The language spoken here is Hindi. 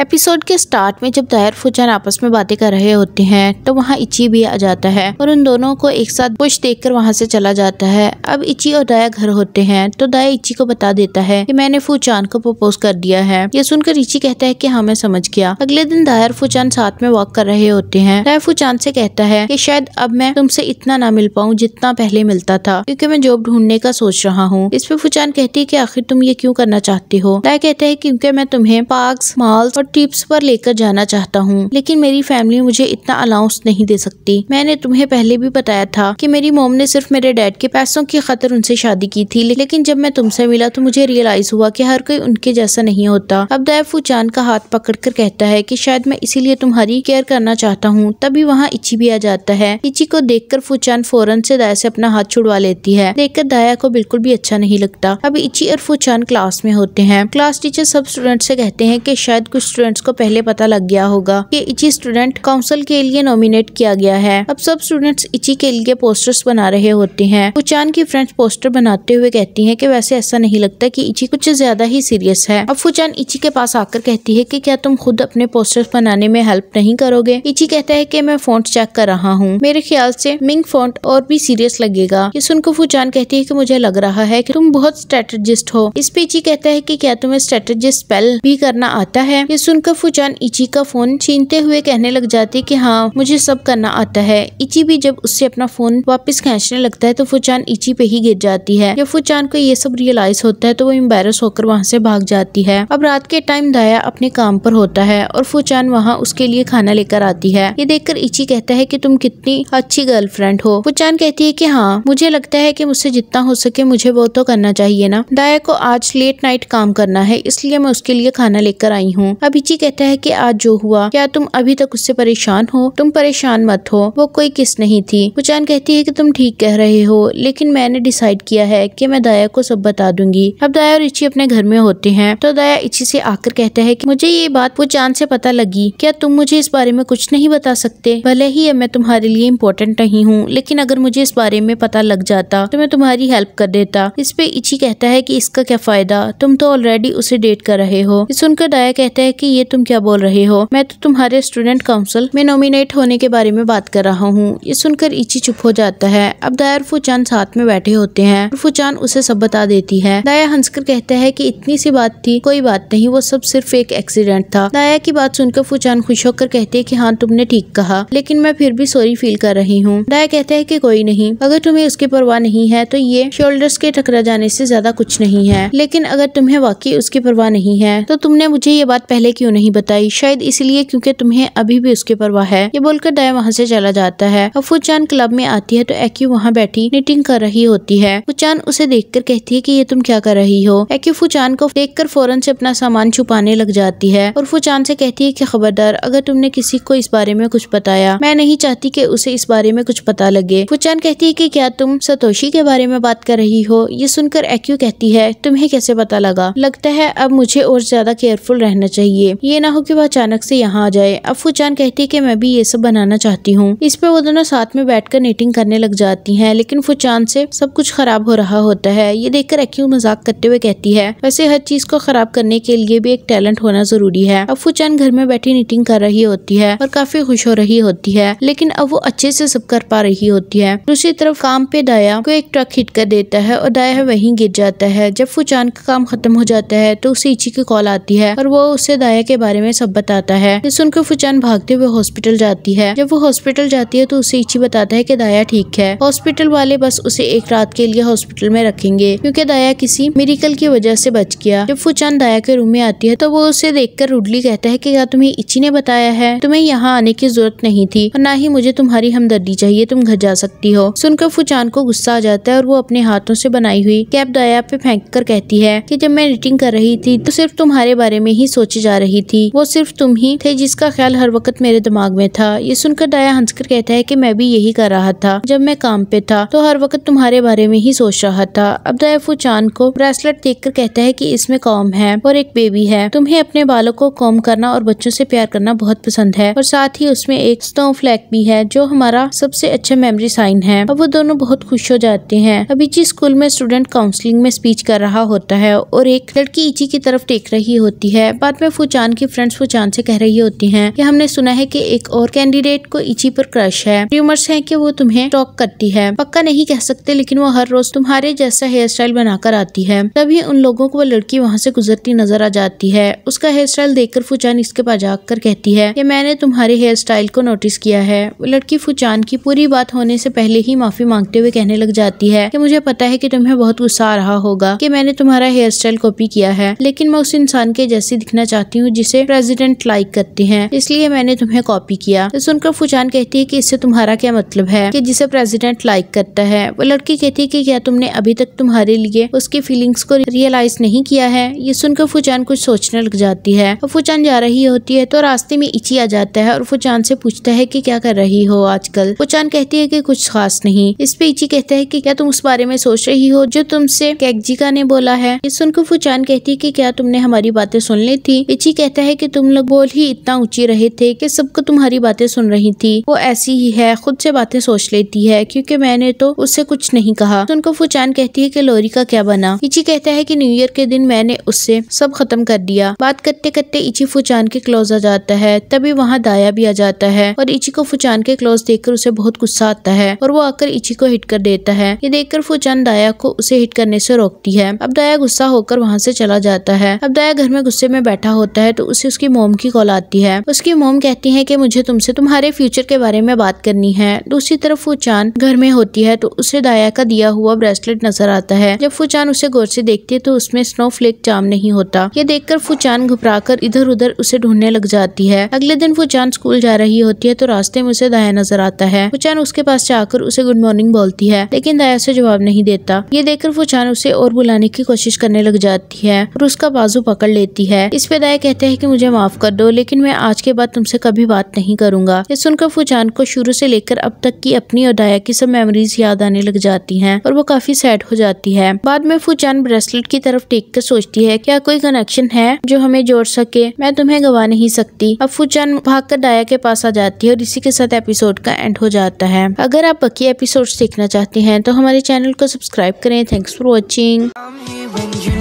एपिसोड के स्टार्ट में जब दायर फुजान आपस में बातें कर रहे होते हैं तो वहाँ इची भी आ जाता है और उन दोनों को एक साथ पुश देखकर वहाँ से चला जाता है अब इची और दाया घर होते हैं तो दाया इची को बता देता है कि मैंने फूचान को प्रपोज कर दिया है ये सुनकर इची कहता है कि हाँ मैं समझ गया अगले दिन दायर फूचान साथ में वॉक कर रहे होते हैं दायर फुजान से कहता है की शायद अब मैं तुमसे इतना ना मिल पाऊँ जितना पहले मिलता था क्यूँकी मैं जॉब ढूंढने का सोच रहा हूँ इस पर फूचान कहती है की आखिर तुम ये क्यूँ करना चाहते हो दाया कहते हैं क्यूँकी मैं तुम्हें पार्क मॉल्स और टिप्स पर लेकर जाना चाहता हूँ लेकिन मेरी फैमिली मुझे इतना अलाउंस नहीं दे सकती मैंने तुम्हें पहले भी बताया था कि मेरी मोम ने सिर्फ मेरे डैड के पैसों की खतर उनसे शादी की थी लेकिन जब मैं तुमसे मिला तो मुझे रियलाइज हुआ कि हर कोई उनके जैसा नहीं होता अब दैफू चांद का हाथ कर कहता है की शायद मैं इसीलिए तुम्हारी केयर करना चाहता हूँ तभी वहाँ इच्छी भी आ जाता है इच्छी को कर फूचान फौरन से दया से अपना हाथ छुड़वा लेती है देखकर दया को बिल्कुल भी अच्छा नहीं लगता अब इच्छी और फूचान क्लास में होते हैं क्लास टीचर सब स्टूडेंट से कहते हैं कि शायद कुछ स्टूडेंट्स को पहले पता लग गया होगा कि इची स्टूडेंट काउंसिल के लिए नॉमिनेट किया गया है अब सब स्टूडेंट्स इची के लिए पोस्टर्स बना रहे होते हैं फुचान की फ्रेंड्स पोस्टर बनाते हुए कहती है की वैसे ऐसा नहीं लगता की इची कुछ ज्यादा ही सीरियस है अब फुचान इची के पास आकर कहती है की क्या तुम खुद अपने पोस्टर्स बनाने में हेल्प नहीं करोगे इची कहता है की मैं फोन चेक कर रहा हूँ मेरे ख्याल से मिंग फोन और भी सीरियस लगेगा ये सुनकर फुचान कहती है की मुझे लग रहा है की तुम बहुत स्ट्रेटेजिस्ट हो इस पे इची कहता है की क्या तुम्हें स्ट्रेटेजिस्ट स्पेल भी करना आता है ये सुनकर फुजान इची का फोन छीनते हुए कहने लग जाती कि हाँ मुझे सब करना आता है इची भी जब उससे अपना फोन वापस खींचने लगता है तो फुजान इची पे ही गिर जाती है जब फुजान को ये सब रियलाइज होता है तो वो एम्बेरस होकर वहाँ से भाग जाती है अब रात के टाइम दाया अपने काम पर होता है और फुजान वहाँ उसके लिए खाना लेकर आती है ये देखकर इची कहता है की तुम कितनी अच्छी गर्लफ्रेंड हो फुचान कहती है की हाँ मुझे लगता है की मुझसे जितना हो सके मुझे वो तो करना चाहिए ना दाया को आज लेट नाइट काम करना है इसलिए मैं उसके लिए खाना लेकर आई हूँ अब आबिची कहता है कि आज जो हुआ क्या तुम अभी तक उससे परेशान हो तुम परेशान मत हो वो कोई किस नहीं थी पुचान कहती है कि तुम ठीक कह रहे हो लेकिन मैंने डिसाइड किया है कि मैं दया को सब बता दूंगी अब दया और इच्छी अपने घर में होते हैं तो दया इच्छी से आकर कहता है कि मुझे ये बात पुचान से पता लगी क्या तुम मुझे इस बारे में कुछ नहीं बता सकते भले ही मैं तुम्हारे लिए इम्पोर्टेंट नहीं हूँ लेकिन अगर मुझे इस बारे में पता लग जाता तो मैं तुम्हारी हेल्प कर देता इस पे इच्छी कहता है की इसका क्या फायदा तुम तो ऑलरेडी उसे डेट कर रहे हो सुनकर दया कहता है कि ये तुम क्या बोल रहे हो मैं तो तुम्हारे स्टूडेंट काउंसिल में नॉमिनेट होने के बारे में बात कर रहा हूँ ये सुनकर इची चुप हो जाता है अब दया और फूचान साथ में बैठे होते हैं फूचान उसे सब बता देती है दया हंसकर कहता है की इतनी सी बात थी कोई बात नहीं वो सब सिर्फ एक एक्सीडेंट था दया की बात सुनकर फूचान खुश होकर कहते है की हाँ तुमने ठीक कहा लेकिन मैं फिर भी सॉरी फील कर रही हूँ दया कहता है की कोई नहीं अगर तुम्हें उसकी परवाह नहीं है तो ये शोल्डर्स के टकरा जाने से ज्यादा कुछ नहीं है लेकिन अगर तुम्हें वाकई उसकी परवाह नहीं है तो तुमने मुझे ये बात पहले पहले क्यों नहीं बताई शायद इसलिए क्योंकि तुम्हें अभी भी उसके परवाह है ये बोलकर दया वहाँ से चला जाता है और फुचान क्लब में आती है तो एक्यू वहाँ बैठी निटिंग कर रही होती है फुचान उसे कर कहती है की ये तुम क्या कर रही हो एक्यू फुचान को कर फौरन से अपना सामान छुपाने लग जाती है और फुचान से कहती है की खबरदार अगर तुमने किसी को इस बारे में कुछ बताया मैं नहीं चाहती की उसे इस बारे में कुछ पता लगे फुचान कहती है की क्या तुम सतोशी के बारे में बात कर रही हो ये सुनकर एक्यू कहती है तुम्हें कैसे पता लगा लगता है अब मुझे और ज्यादा केयरफुल रहना चाहिए चाहिए ये ना हो कि वह अचानक से यहाँ आ जाए अफू जान कहती है कि मैं भी ये सब बनाना चाहती हूँ इस पर वो दोनों साथ में बैठकर नेटिंग करने लग जाती है लेकिन फुचान से सब कुछ खराब हो रहा होता है ये देखकर एक्यू मजाक करते हुए कहती है वैसे हर चीज को खराब करने के लिए भी एक टैलेंट होना जरूरी है अफू चांद घर में बैठी नीटिंग कर रही होती है और काफी खुश हो रही होती है लेकिन अब वो अच्छे से सब कर पा रही होती है दूसरी तरफ काम पे दाया को एक ट्रक हिट कर देता है और दाया वही गिर जाता है जब फुचान का काम खत्म हो जाता है तो उसे इची की कॉल आती है और वो उसे दाया साया के बारे में सब बताता है सुनकर फुचान भागते हुए हॉस्पिटल जाती है जब वो हॉस्पिटल जाती है तो उसे इच्छी बताता है की दाया ठीक है हॉस्पिटल वाले बस उसे एक रात के लिए हॉस्पिटल में रखेंगे क्यूँकी दाया किसी मेडिकल की वजह से बच गया जब फुचान दाया के रूम में आती है तो वो उसे कर रुडली कहता है की क्या तुम्हें इच्छी ने बताया है तुम्हें यहाँ आने की जरूरत नहीं थी और ना ही मुझे तुम्हारी हमदर्दी चाहिए तुम घर जा सकती हो सुनकर फुचान को गुस्सा आ जाता है और वो अपने हाथों से बनाई हुई कैप दाया पे फेंक कर कहती है कि जब मैं रिटिंग कर रही थी तो सिर्फ तुम्हारे बारे में ही सोचे जा रही थी वो सिर्फ तुम ही थे जिसका ख्याल हर वक्त मेरे दिमाग में था ये सुनकर दया हंसकर कहता है की मैं भी यही कर रहा था जब मैं काम पे था तो हर वक्त तुम्हारे बारे में ही सोच रहा था अब दयाफू चांद को ब्रेसलेट देख कर कहता है की इसमें कॉम है और एक बेबी है तुम्हें अपने बालों को कॉम करना और बच्चों से प्यार करना बहुत पसंद है और साथ ही उसमें एक स्टो फ्लैग भी है जो हमारा सबसे अच्छा मेमोरी साइन है अब वो दोनों बहुत खुश हो जाते हैं अभिची स्कूल में स्टूडेंट काउंसलिंग में स्पीच कर रहा होता है और एक लड़की इची की तरफ देख रही होती है बाद में चांद की फ्रेंड्स फुचान से कह रही होती हैं कि हमने सुना है कि एक और कैंडिडेट को इची पर क्रश है ट्यूमर्स हैं कि वो तुम्हें टॉक करती है पक्का नहीं कह सकते लेकिन वो हर रोज तुम्हारे जैसा हेयर स्टाइल बनाकर आती है तभी उन लोगों को वो लड़की वहाँ से गुजरती नजर आ जाती है उसका हेयर स्टाइल देखकर फुचान इसके पास जाकर कहती है की मैंने तुम्हारे हेयर स्टाइल को नोटिस किया है वो लड़की फुचान की पूरी बात होने से पहले ही माफी मांगते हुए कहने लग जाती है की मुझे पता है की तुम्हें बहुत गुस्सा आ रहा होगा की मैंने तुम्हारा हेयर स्टाइल कॉपी किया है लेकिन मैं उस इंसान के जैसी दिखना चाहती चाहती हूँ जिसे प्रेसिडेंट लाइक करते हैं इसलिए मैंने तुम्हें कॉपी किया तो सुनकर फुजान कहती है की इससे तुम्हारा क्या मतलब है की जिसे प्रेसिडेंट लाइक करता है वो लड़की कहती है की क्या तुमने अभी तक तुम्हारे लिए उसकी फीलिंग्स को रियलाइज नहीं किया है ये सुनकर फुजान कुछ सोचने लग जाती है और फुजान जा रही होती है तो रास्ते में इची आ जाता है और फुजान से पूछता है कि क्या कर रही हो आजकल फुजान कहती है कि कुछ खास नहीं इस पे इची कहता है कि क्या तुम उस बारे में सोच रही हो जो तुमसे कैगजिका ने बोला है ये सुनकर फुजान कहती है कि क्या तुमने हमारी बातें सुन ली थी लीची कहता है कि तुम लोग बोल ही इतना ऊंची रहे थे कि सबको तुम्हारी बातें सुन रही थी वो ऐसी ही है खुद से बातें सोच लेती है क्योंकि मैंने तो उससे कुछ नहीं कहा तो उनको फुचान कहती है कि लोरी का क्या बना इची कहता है कि न्यू ईयर के दिन मैंने उससे सब खत्म कर दिया बात करते करते इची फुचान के क्लोज आ जाता है तभी वहाँ दाया भी आ जाता है और इची को फुचान के क्लोज कर उसे बहुत गुस्सा आता है और वो आकर इची को हिट कर देता है ये देखकर फुचान दाया को उसे हिट करने से रोकती है अब दाया गुस्सा होकर वहाँ से चला जाता है अब दाया घर में गुस्से में बैठा होता होता है तो उसे उसकी मोम की कॉल आती है उसकी मोम कहती है कि मुझे तुमसे तुम्हारे फ्यूचर के बारे में बात करनी है दूसरी तरफ वो चांद घर में होती है तो उसे दाया का दिया हुआ ब्रेसलेट नजर आता है जब फुचान उसे गौर से देखती है तो उसमें फ्लेक जाम नहीं होता ये देखकर फुचान घबरा कर इधर उधर उसे ढूंढने लग जाती है अगले दिन चांद स्कूल जा रही होती है तो रास्ते में उसे दाया नजर आता है फुचान उसके पास जाकर उसे गुड मॉर्निंग बोलती है लेकिन दाया उसे जवाब नहीं देता ये देखकर चांद उसे और बुलाने की कोशिश करने लग जाती है और उसका बाजू पकड़ लेती है इस पे दाया कहते हैं कि मुझे माफ कर दो लेकिन मैं आज के बाद तुमसे कभी बात नहीं करूंगा ये सुनकर फुजान को शुरू से लेकर अब तक की अपनी और दाया की सब मेमोरीज याद आने लग जाती हैं और वो काफी सैड हो जाती है बाद में फुजान ब्रेसलेट की तरफ देख कर सोचती है क्या कोई कनेक्शन है जो हमें जोड़ सके मैं तुम्हें गवा नहीं सकती अब फुजान भाग कर दाया के पास आ जाती है और इसी के साथ एपिसोड का एंड हो जाता है अगर आप बाकी एपिसोड देखना चाहते हैं तो हमारे चैनल को सब्सक्राइब करें थैंक्स फॉर वॉचिंग